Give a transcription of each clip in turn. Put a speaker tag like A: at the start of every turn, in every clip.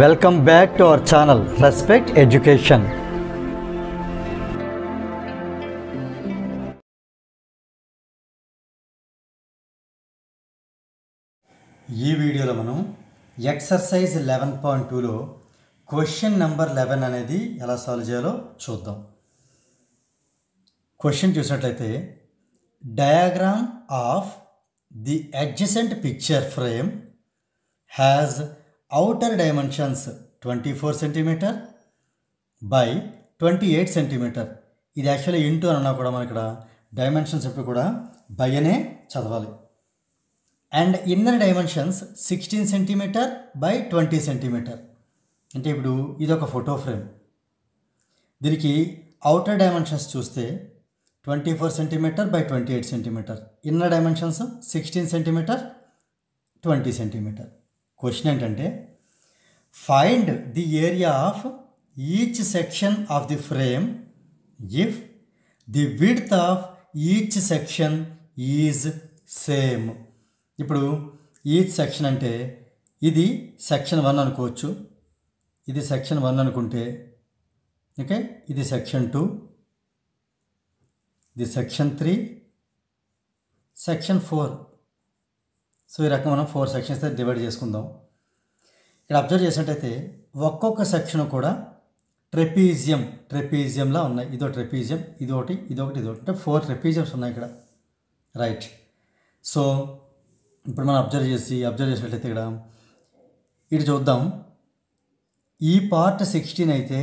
A: Welcome back to our channel respect education ఈ వీడియోలో మనం ఎక్సర్సైజ్ లెవెన్ పాయింట్ టూలో క్వశ్చన్ నెంబర్ లెవెన్ అనేది ఎలా సాల్వ్ చేయాలో చూద్దాం క్వశ్చన్ చూసినట్లయితే diagram of the adjacent picture frame has dimensions twenty four centimetre by twenty eight centimetre ఇది యాక్చువల్లీ ఇంటూ అన్నా కూడా మనం ఇక్కడ డైమెన్షన్స్ ఎప్పుడు కూడా బై అనే చదవాలి and inner dimensions sixteen centimetre by twenty centimetre అంటే ఇప్పుడు ఇది ఒక ఫోటో ఫ్రేమ్ దీనికి అవుటర్ డైమెన్షన్స్ చూస్తే twenty four centimetre by twenty eight centimetre inner dimensions sixteen centimetre twenty centimetre question ఏంటంటే find the area of each section of the frame if the width of each section is same ఇప్పుడు each section అంటే ఇది section one అనుకోవచ్చు ఇది section one అనుకుంటే ఓకే ఇది section two ఇది section three section four so ఈ రకంగా మనం ఫోర్ సెక్షన్స్ అయితే డివైడ్ చేసుకుందాం ఇక్కడ అబ్జర్వ్ చేసినట్టయితే ఒక్కొక్క సెక్షన్ కూడా ట్రెపీజియం ట్రెపీజియంలా ఉన్నాయి ఇదో ట్రెపీజియం ఇదొకటి ఇదొకటి ఇదొకటి అంటే ఫోర్ ట్రెపీజియమ్స్ ఉన్నాయి ఇక్కడ రైట్ సో ఇప్పుడు మనం అబ్జర్వ్ చేసి అబ్జర్వ్ చేసినట్లయితే ఇక్కడ ఇటు చూద్దాం ఈ పార్ట్ సిక్స్టీన్ అయితే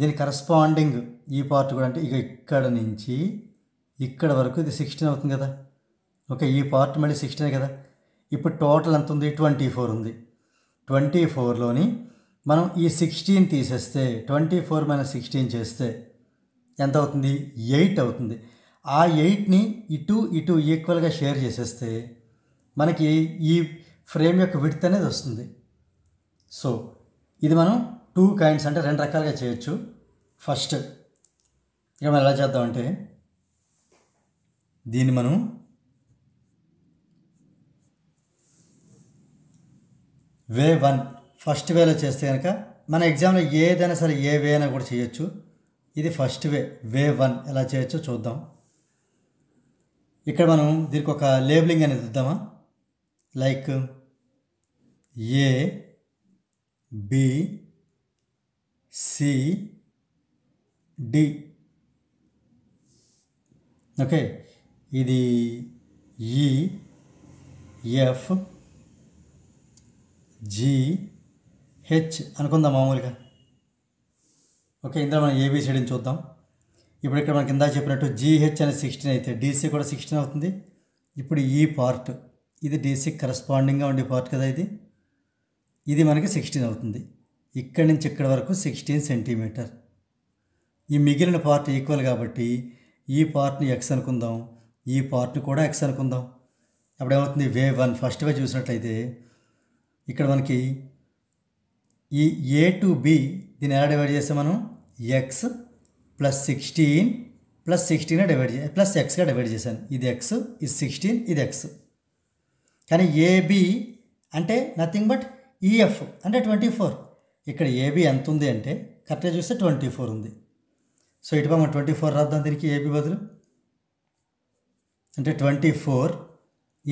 A: దీని కరస్పాండింగ్ ఈ పార్ట్ కూడా అంటే ఇక ఇక్కడ నుంచి ఇక్కడ వరకు ఇది సిక్స్టీన్ అవుతుంది కదా ఓకే ఈ పార్ట్ మళ్ళీ సిక్స్టీనే కదా ఇప్పుడు టోటల్ ఎంత ఉంది ట్వంటీ ఫోర్ ఉంది ట్వంటీ ఫోర్లోని మనం ఈ సిక్స్టీన్ తీసేస్తే ట్వంటీ ఫోర్ మైనస్ సిక్స్టీన్ చేస్తే ఎంత అవుతుంది ఎయిట్ అవుతుంది ఆ ఎయిట్ని ఇటు ఇటు ఈక్వల్గా షేర్ చేసేస్తే మనకి ఈ ఫ్రేమ్ యొక్క విడ్త్ అనేది వస్తుంది సో ఇది మనం టూ కైండ్స్ అంటే రెండు రకాలుగా చేయొచ్చు ఫస్ట్ ఇక మనం ఎలా చేద్దామంటే దీన్ని మనం వే వన్ ఫస్ట్ వేలో చేస్తే కనుక మన ఎగ్జామ్లో ఏదైనా సరే ఏ వే అయినా కూడా చేయొచ్చు ఇది ఫస్ట్ వే వే వన్ ఎలా చేయొచ్చో చూద్దాం ఇక్కడ మనం దీనికి ఒక లేబులింగ్ అనేది ఇద్దామా like A B C D okay ఇది ఈ ఎఫ్ జిహెచ్ అనుకుందాం మామూలుగా ఓకే ఇందులో మనం ఏబిసిడిని చూద్దాం ఇప్పుడు ఇక్కడ మనకి ఇందా చెప్పినట్టు జీహెచ్ అనేది సిక్స్టీన్ అయితే డీసీ కూడా సిక్స్టీన్ అవుతుంది ఇప్పుడు ఈ పార్ట్ ఇది డీసీ కరస్పాండింగ్గా ఉండే పార్ట్ కదా ఇది ఇది మనకి సిక్స్టీన్ అవుతుంది ఇక్కడి నుంచి ఇక్కడ వరకు సిక్స్టీన్ సెంటీమీటర్ ఈ మిగిలిన పార్ట్ ఈక్వల్ కాబట్టి ఈ పార్ట్ని ఎక్స్ అనుకుందాం ఈ పార్ట్ని కూడా ఎక్స్ అనుకుందాం అప్పుడు ఏమవుతుంది వేవ్ వన్ ఫస్ట్గా చూసినట్లయితే ఇక్కడ మనకి ఈ ఏ టు బి దీన్ని ఎలా డివైడ్ చేస్తాం మనం X plus sixteen plus sixteen divide చే ప్లస్ ఎక్స్గా డివైడ్ చేశాను ఇది ఎక్స్ ఇది సిక్స్టీన్ ఇది ఎక్స్ కానీ ఏబి అంటే నథింగ్ బట్ ఈఎఫ్ అంటే ట్వంటీ ఫోర్ ఇక్కడ ఏబి ఎంత ఉంది అంటే కరెక్ట్గా చూస్తే ట్వంటీ ఫోర్ ఉంది సో ఇటు మనం ట్వంటీ ఫోర్ రాద్దాం దీనికి ఏబి బదులు అంటే twenty four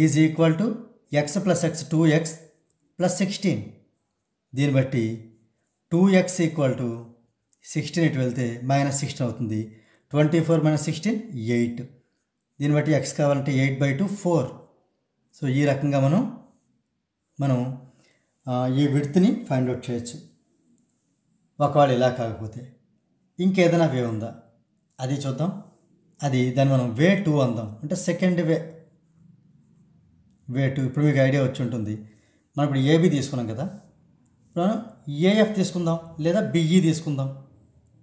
A: is equal to X plus X two X plus sixteen దీన్ని బట్టి two X equal to sixteen ఇటు వెళ్తే మైనస్ సిక్స్టీన్ అవుతుంది twenty four minus sixteen eight దీన్ని బట్టి ఎక్స్ కావాలంటే eight by two four so ఈ రకంగా మనం మనం ఈ విడ్త్ని ఫైండ్ అవుట్ చేయొచ్చు ఒకవేళ ఇలా కాకపోతే ఇంకేదైనా వే ఉందా అది చూద్దాం అది దాన్ని మనం వే టూ అందాం అంటే సెకండ్ వే వే టూ ఇప్పుడు మీకు ఐడియా వచ్చి ఉంటుంది మనం ఇప్పుడు ఏబీ తీసుకున్నాం కదా ఇప్పుడు ఏఎఫ్ తీసుకుందాం లేదా బిఈ e తీసుకుందాం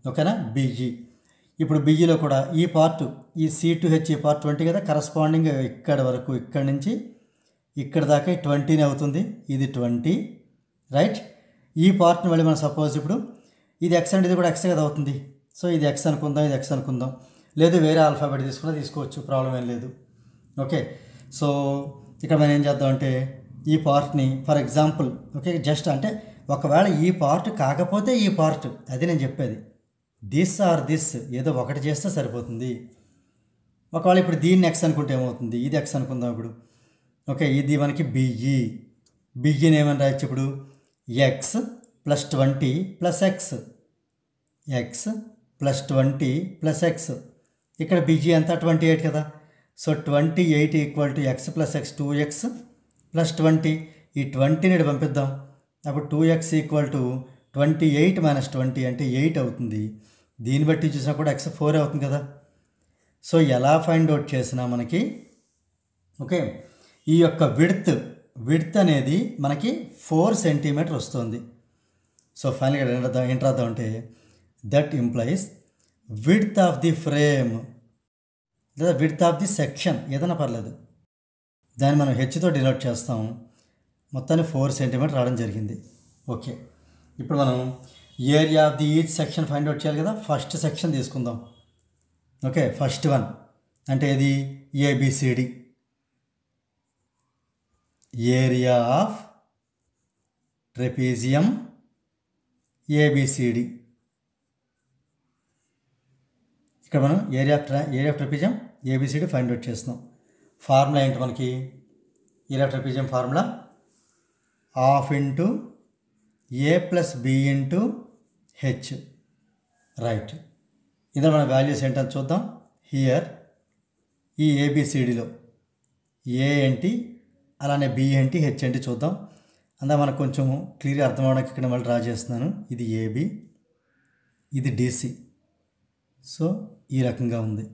A: ఓకేనా బిఈ e. ఇప్పుడు బిఈలో e కూడా ఈ పార్ట్ ఈ సి టు హెచ్ ఈ పార్ట్ ట్వంటీ కదా కరస్పాండింగ్ ఇక్కడ వరకు ఇక్కడ నుంచి ఇక్కడ దాకా ట్వంటీనే అవుతుంది ఇది ట్వంటీ రైట్ ఈ పార్ట్ని మళ్ళీ మనం సపోజ్ ఇప్పుడు ఇది ఎక్స్ అంటే ఇది కూడా ఎక్స్ కదా అవుతుంది సో ఇది ఎక్స్ అనుకుందాం ఇది ఎక్స్ అనుకుందాం లేదు వేరే ఆల్ఫాబెట్ తీసుకున్నా తీసుకోవచ్చు ప్రాబ్లం ఏం లేదు ఓకే సో ఇక్కడ మనం ఏం చేద్దాం అంటే ఈ పార్ట్ని ఫర్ ఎగ్జాంపుల్ ఓకే జస్ట్ అంటే ఒకవేళ ఈ పార్ట్ కాకపోతే ఈ పార్ట్ అది నేను చెప్పేది దిస్ ఆర్ దిస్ ఏదో ఒకటి చేస్తే సరిపోతుంది ఒకవేళ ఇప్పుడు దీన్ని ఎక్స్ అనుకుంటే ఏమవుతుంది ఇది ఎక్స్ అనుకుందాం ఇప్పుడు ఓకే ఇది మనకి బిఈ బిఈని e. e ఏమని రాయొచ్చు ఇప్పుడు X plus twenty plus X X plus twenty plus X ఇక్కడ బిజీ e ఎంత ట్వంటీ ఎయిట్ కదా so twenty eight equal to X plus X two X plus twenty ఈ ట్వంటీని పంపిద్దాం అప్పుడు two X equal to twenty eight minus twenty అంటే eight అవుతుంది దీన్ని బట్టి చూసినా కూడా ఎక్స్ ఫోర్ అవుతుంది కదా సో ఎలా ఫైండ్ అవుట్ చేసినా మనకి ఓకే ఈ యొక్క విడ్త్ విడ్త్ అనేది మనకి ఫోర్ సెంటీమీటర్ వస్తుంది సో ఫైనల్గా ఏంటర్థం ఏంటర్థం అంటే that implies width of the frame లేదా విడ్త్ ఆఫ్ ది సెక్షన్ ఏదైనా పర్లేదు దాన్ని మనం హెచ్తో డినోట్ చేస్తాం మొత్తాన్ని ఫోర్ సెంటీమీటర్ రావడం జరిగింది ఓకే ఇప్పుడు మనం area of the each section find out చేయాలి కదా ఫస్ట్ సెక్షన్ తీసుకుందాం ఓకే ఫస్ట్ వన్ అంటే ఇది ABCD area of trapezium ABCD ఇక్కడ మనం ఏరియా ట్రా area of trapezium ABCD find out చేస్తున్నాం ఫార్ములా ఏంటి మనకి ఎలక్ట్రోపిజం formula of into A plus B into H right ఇందులో మన వాల్యూస్ ఏంటని చూద్దాం హియర్ ఈ ఏబిసిడిలో ఏ ఏంటి అలానే బి ఏంటి హెచ్ ఏంటి చూద్దాం అందా మనకు కొంచెం క్లియర్ అర్థం అవడానికి ఇక్కడ మళ్ళీ డ్రా చేస్తున్నాను ఇది ఏబి ఇది డిసి సో ఈ రకంగా ఉంది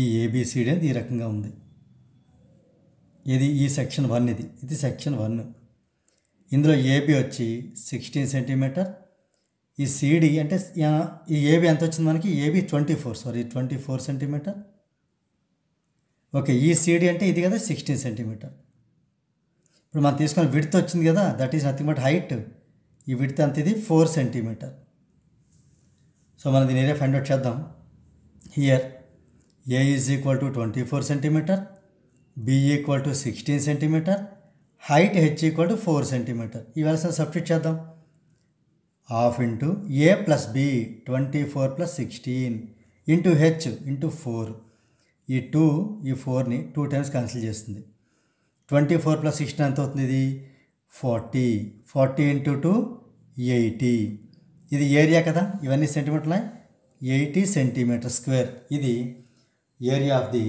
A: ఈ ఏబిసిడి అనేది ఈ రకంగా ఉంది ఇది ఈ సెక్షన్ వన్ ఇది ఇది సెక్షన్ వన్ ఇందులో ఏబి వచ్చి సిక్స్టీన్ సెంటీమీటర్ ఈ సిడి అంటే ఈ ఏబి ఎంత వచ్చింది మనకి A B twenty four sorry twenty four centimetre okay ఈ సిడి అంటే ఇది కదా సిక్స్టీన్ సెంటీమీటర్ ఇప్పుడు మనం తీసుకున్న విడ్త్ వచ్చింది కదా that is nothing but height ఈ విడ్త్ అంత ఇది ఫోర్ సెంటీమీటర్ సో మనం దీని ఏరియా ఫైండ్ అవుట్ చేద్దాం here A is equal to twenty four centimetre B equal to sixteen centimetre height H equal to four centimetre ఇవాళ substitute చేద్దాం half into A plus B twenty four plus sixteen into H into four ఈ two ఈ ఫోర్ని two times cancel చేస్తుంది twenty four plus sixteen ఎంత అవుతుంది ఇది forty forty into two eighty ఇది ఏరియా కదా ఇవన్నీ సెంటీమీటర్లు ఎయిటీ సెంటీమీటర్ స్క్వేర్ ఇది area of the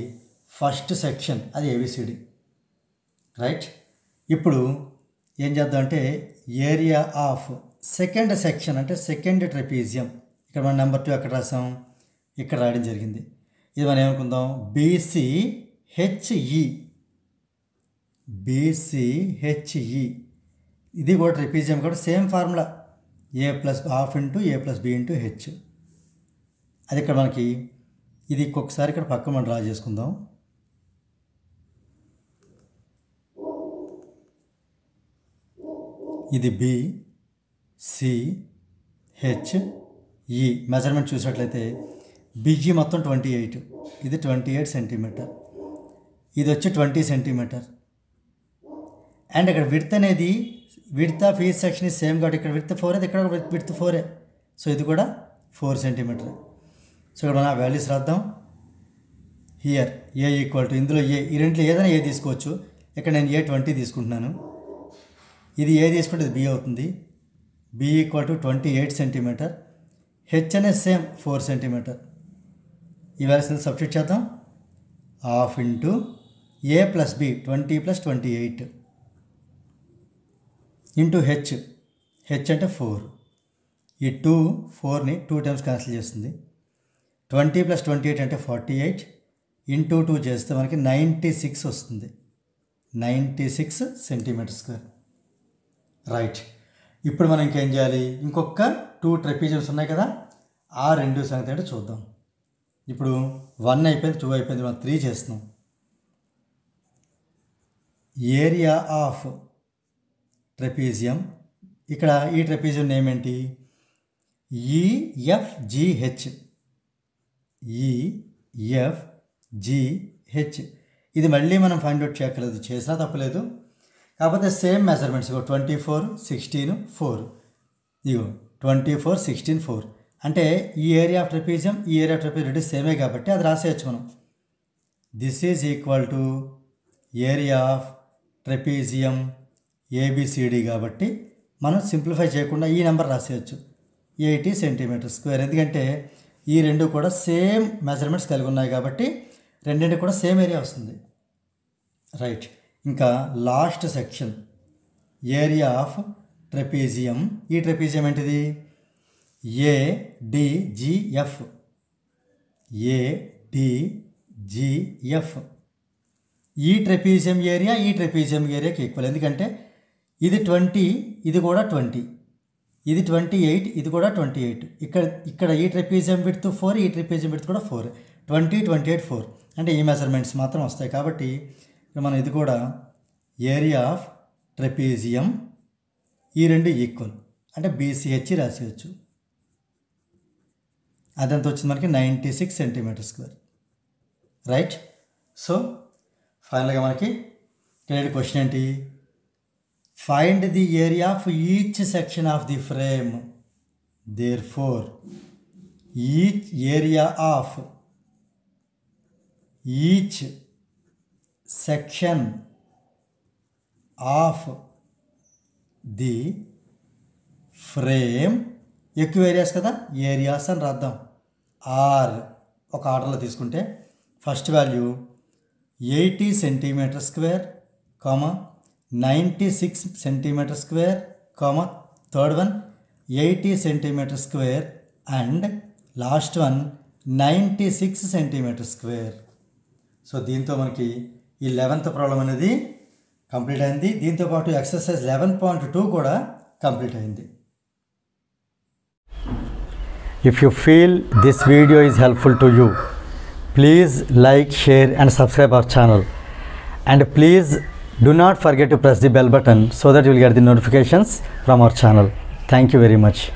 A: first section అది ఏబిసిడి రైట్ ఇప్పుడు ఏం చేద్దాం అంటే ఏరియా ఆఫ్ సెకండ్ సెక్షన్ అంటే సెకండ్ ట్రెపీజియం ఇక్కడ మనం నెంబర్ టూ ఎక్కడ రాసాం ఇక్కడ రాయడం జరిగింది ఇది మనం ఏమనుకుందాం బీసీహెచ్ఈ బీసీహెచ్ఈ e. e. ఇది కూడా ట్రెపీజియం కూడా same formula A plus half into A plus B into H అది ఇక్కడ మనకి ఇది ఒక్కొక్కసారి ఇక్కడ పక్క మనం డ్రా చేసుకుందాం ఇది బి సి హెచ్ ఈ మెజర్మెంట్ చూసినట్లయితే బిజీ మొత్తం ట్వంటీ ఎయిట్ ఇది ట్వంటీ ఎయిట్ సెంటీమీటర్ ఇది వచ్చి ట్వంటీ సెంటీమీటర్ అండ్ ఇక్కడ విడత్ అనేది విడత ఫీజ్ సెక్షన్ సేమ్ కాబట్టి ఇక్కడ విడత ఫోరే ఇక్కడ విడత ఫోరే సో ఇది కూడా ఫోర్ సెంటీమీటర్ సో ఇక్కడ నా వాల్యూస్ రాద్దాం హియర్ ఏ ఈక్వల్ టు ఇందులో ఏ ఈ రెంట్లో ఏదైనా ఏ తీసుకోవచ్చు ఇక్కడ నేను ఏ ట్వంటీ తీసుకుంటున్నాను ఇది ఏ తీసుకుంటే బి అవుతుంది B equal to twenty eight centimetre H అనే సేమ్ ఫోర్ సెంటీమీటర్ ఈ వ్యాల్యూస్ని సబ్స్టిట్యూట్ చేద్దాం half into A plus B twenty plus twenty eight into H H అంటే ఫోర్ ఈ టూ ఫోర్ని టూ టైమ్స్ క్యాన్సిల్ చేస్తుంది ట్వంటీ ప్లస్ ట్వంటీ ఎయిట్ అంటే forty eight into two చేస్తే మనకి నైంటీ సిక్స్ వస్తుంది ninety six centimetre square right ఇప్పుడు మనం ఇంకేం చేయాలి ఇంకొక టూ ట్రెపీజమ్స్ ఉన్నాయి కదా ఆ రెండు సంగతి అంటే చూద్దాం ఇప్పుడు వన్ అయిపోయింది టూ అయిపోయింది మనం త్రీ చేస్తున్నాం ఏరియా ఆఫ్ ట్రెపీజియం ఇక్కడ ఈ ట్రెపీజియం నేమ్ ఏంటి ఈఎఫ్జిహెచ్ e ఈఎఫ్ జిహెచ్ ఇది మళ్ళీ మనం ఫైండ్ అవుట్ చేయక్కర్లేదు చేసినా తప్పలేదు కాకపోతే సేమ్ మెజర్మెంట్స్ ఇగో ట్వంటీ ఫోర్ సిక్స్టీన్ ఫోర్ ఇగో ట్వంటీ ఫోర్ సిక్స్టీన్ ఫోర్ అంటే ఈ ఏరియా ఆఫ్ ట్రపీజియం ఈ ఏరియా ఆఫ్ ట్రపీజియం రెండు సేమే కాబట్టి అది రాసేయచ్చు మనం this is equal to area of trapezium A B C D కాబట్టి మనం సింప్లిఫై చేయకుండా ఈ నెంబర్ రాసేయచ్చు ఎయిటీ సెంటీమీటర్ స్క్వేర్ ఎందుకంటే ఈ రెండు కూడా సేమ్ మెజర్మెంట్స్ కలిగి ఉన్నాయి కాబట్టి రెండింటి కూడా సేమ్ ఏరియా వస్తుంది రైట్ ఇంకా last section area of trapezium ఈ ట్రెపీజియం ఏంటిది ఏడిజిఎఫ్ ఏడిజిఎఫ్ ఈ ట్రెపీజియం ఏరియా ఈ ట్రెపీజియం ఏరియాకి ఈక్వల్ ఎందుకంటే ఇది ట్వంటీ ఇది కూడా ట్వంటీ ఇది ట్వంటీ ఎయిట్ ఇది కూడా ట్వంటీ ఎయిట్ ఇక్కడ ఇక్కడ ఈ ట్రిపీజియం విడ్త్ ఫోర్ ఈ ట్రిపీజియం విడ్త్ కూడా four twenty twenty eight four అంటే ఈ మెజర్మెంట్స్ మాత్రం వస్తాయి కాబట్టి మనం ఇది కూడా ఏరియా ఆఫ్ ట్రెపీజియం ఈ రెండు ఈక్వల్ అంటే బీసీహెచ్ రాసేయచ్చు అదంతా వచ్చింది మనకి ninety six centimetre square right so ఫైనల్గా మనకి క్లియర్ క్వశ్చన్ ఏంటి find the area of each section of the frame therefore each area of each section of the frame ఎక్కువ ఏరియాస్ కదా ఏరియాస్ అని రాద్దాం ఆర్ ఒక ఆర్డర్లో తీసుకుంటే first value eighty centimetre square comma ninety six centimetre square comma third one eighty centimetre square and last one ninety six centimetre square so దీంతో మనకి ఈ లెవెన్త్ ప్రాబ్లం అనేది కంప్లీట్ అయింది దీంతోపాటు ఎక్సర్సైజ్ లెవెన్ పాయింట్ టూ కూడా complete అయింది if you feel this video is helpful to you please like share and subscribe our channel and please Do not forget to press the bell button so that you will get the notifications from our channel. Thank you very much.